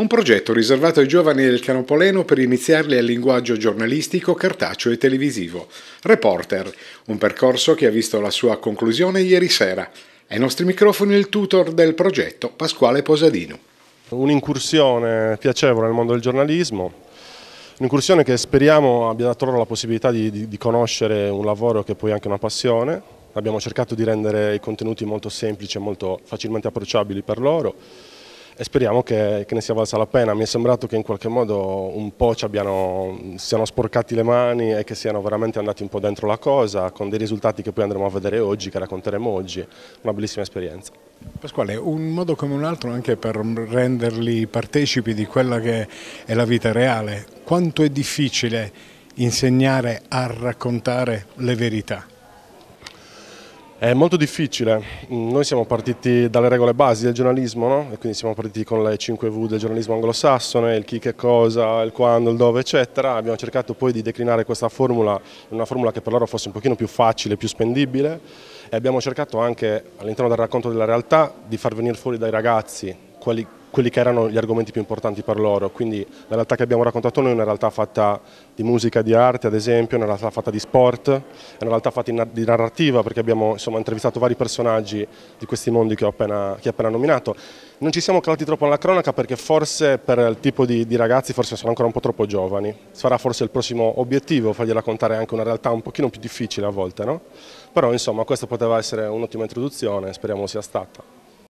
Un progetto riservato ai giovani del Canopoleno per iniziarli al linguaggio giornalistico, cartaceo e televisivo. Reporter, un percorso che ha visto la sua conclusione ieri sera. Ai nostri microfoni il tutor del progetto, Pasquale Posadino. Un'incursione piacevole nel mondo del giornalismo, un'incursione che speriamo abbia dato loro la possibilità di, di, di, conoscere un lavoro che è poi anche una passione. Abbiamo cercato di rendere i contenuti molto semplici e molto facilmente approcciabili per loro e speriamo che, che, ne sia valsa la pena. Mi è sembrato che in qualche modo un po' ci abbiano, siano sporcati le mani e che siano veramente andati un po' dentro la cosa, con dei risultati che poi andremo a vedere oggi, che racconteremo oggi. Una bellissima esperienza. Pasquale, un modo come un altro anche per renderli partecipi di quella che è la vita reale. Quanto è difficile insegnare a raccontare le verità? È molto difficile, mm, noi siamo partiti dalle regole basi del giornalismo, no? e quindi siamo partiti con le 5 V del giornalismo anglosassone, il chi che cosa, il quando, il dove eccetera, abbiamo cercato poi di declinare questa formula in una formula che per loro fosse un pochino più facile, più spendibile e abbiamo cercato anche all'interno del racconto della realtà di far venire fuori dai ragazzi quali quelli che erano gli argomenti più importanti per loro, quindi la realtà che abbiamo raccontato noi è una realtà fatta di musica, di arte ad esempio, è una realtà fatta di sport, è una realtà fatta di narrativa perché abbiamo insomma, intervistato vari personaggi di questi mondi che ho appena, che ho appena nominato. Non ci siamo calati troppo nella cronaca perché forse per il tipo di, di ragazzi forse sono ancora un po' troppo giovani, sarà forse il prossimo obiettivo fargli raccontare anche una realtà un pochino più difficile a volte, no? però insomma questa poteva essere un'ottima introduzione, speriamo sia stata.